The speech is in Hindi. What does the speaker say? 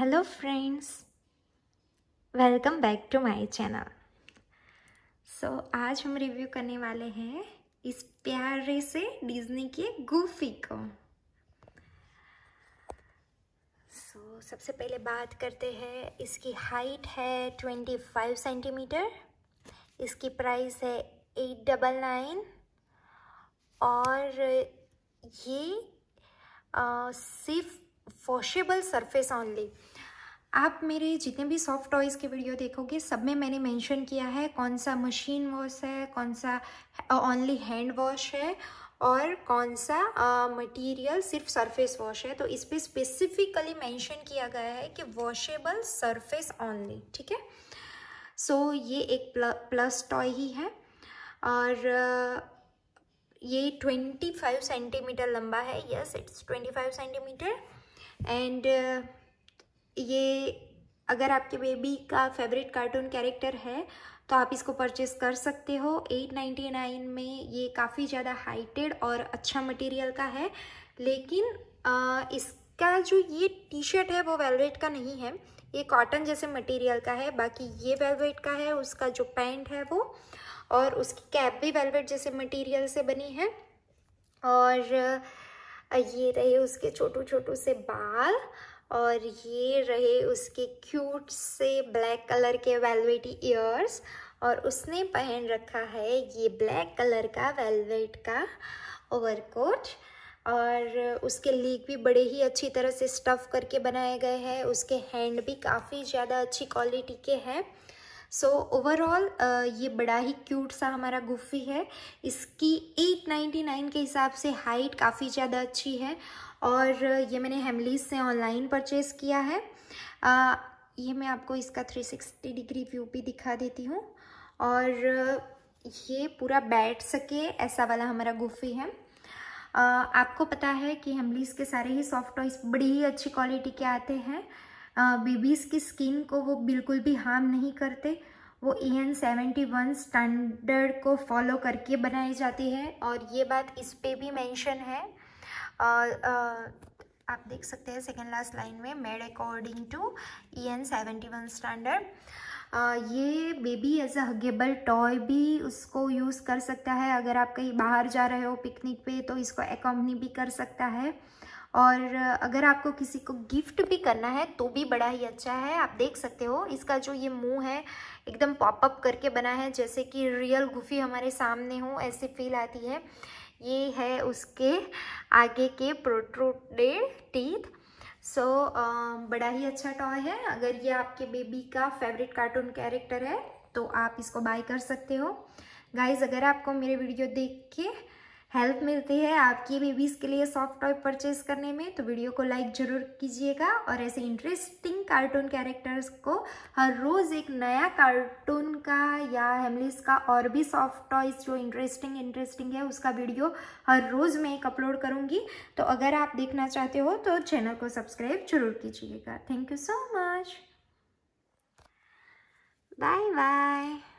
hello friends welcome back to my channel so आज हम रिव्यू करने वाले हैं इस प्यारे से डिज्नी के गुफी को सो so, सबसे पहले बात करते हैं इसकी हाइट है 25 सेंटीमीटर इसकी प्राइस है एट डबल नाइन और ये आ, सिर्फ वॉशेबल सरफेस ऑनली आप मेरे जितने भी सॉफ्ट टॉयज़ के वीडियो देखोगे सब में मैंने मेंशन किया है कौन सा मशीन वॉश है कौन सा ओनली हैंड वॉश है और कौन सा मटेरियल सिर्फ सरफेस वॉश है तो इस पर स्पेसिफिकली मेंशन किया गया है कि वॉशेबल सरफेस ओनली ठीक है सो ये एक प्ल, प्लस टॉय ही है और ये ट्वेंटी फाइव सेंटीमीटर लंबा है yes it's five centimetre and uh, ये अगर आपके बेबी का फेवरेट कार्टून कैरेक्टर है तो आप इसको परचेस कर सकते हो 899 में ये काफ़ी ज़्यादा हाइटेड और अच्छा मटेरियल का है लेकिन आ, इसका जो ये टी शर्ट है वो वेलवेट का नहीं है ये कॉटन जैसे मटेरियल का है बाकी ये वेलवेट का है उसका जो पैंट है वो और उसकी कैप भी वेलवेट जैसे मटेरियल से बनी है और ये रहे उसके छोटू छोटू से बाल और ये रहे उसके क्यूट से ब्लैक कलर के वेलवेटी ईयर्स और उसने पहन रखा है ये ब्लैक कलर का वेलवेट का ओवरकोट और उसके लीग भी बड़े ही अच्छी तरह से स्टफ़ करके बनाए गए हैं उसके हैंड भी काफ़ी ज़्यादा अच्छी क्वालिटी के हैं सो so, ओवरऑल ये बड़ा ही क्यूट सा हमारा गुफी है इसकी 899 के हिसाब से हाइट काफ़ी ज़्यादा अच्छी है और ये मैंने हेमलीज से ऑनलाइन परचेज़ किया है आ, ये मैं आपको इसका 360 डिग्री व्यू भी दिखा देती हूँ और ये पूरा बैठ सके ऐसा वाला हमारा गुफी है आ, आपको पता है कि हेमलीस के सारे ही सॉफ्ट टॉयस बड़ी ही अच्छी क्वालिटी के आते हैं बेबीज़ की स्किन को वो बिल्कुल भी हार्म नहीं करते वो E N seventy one standard को फॉलो करके बनाई जाती है और ये बात इस पर भी मैंशन है आ, आ, आप देख सकते हैं सेकेंड लास्ट लाइन में made according to E N seventy one standard ये baby as a huggable toy भी उसको यूज़ कर सकता है अगर आप कहीं बाहर जा रहे हो पिकनिक पे तो इसको एकॉम्पनी भी कर सकता है और अगर आपको किसी को गिफ्ट भी करना है तो भी बड़ा ही अच्छा है आप देख सकते हो इसका जो ये मुंह है एकदम पॉपअप करके बना है जैसे कि रियल गुफी हमारे सामने हो ऐसे फील आती है ये है उसके आगे के protruded teeth so so, uh, बड़ा ही अच्छा टॉय है अगर ये आपके बेबी का फेवरेट कार्टून कैरेक्टर है तो आप इसको बाय कर सकते हो गाइज अगर आपको मेरे वीडियो देख के हेल्प मिलती है आपकी बेबीज़ के लिए सॉफ्ट टॉय परचेज करने में तो वीडियो को लाइक ज़रूर कीजिएगा और ऐसे इंटरेस्टिंग कार्टून कैरेक्टर्स को हर रोज़ एक नया कार्टून का या हेमलिस का और भी सॉफ्ट टॉयज़ जो इंटरेस्टिंग इंटरेस्टिंग है उसका वीडियो हर रोज़ मैं एक अपलोड करूँगी तो अगर आप देखना चाहते हो तो चैनल को सब्सक्राइब जरूर कीजिएगा thank you so much bye bye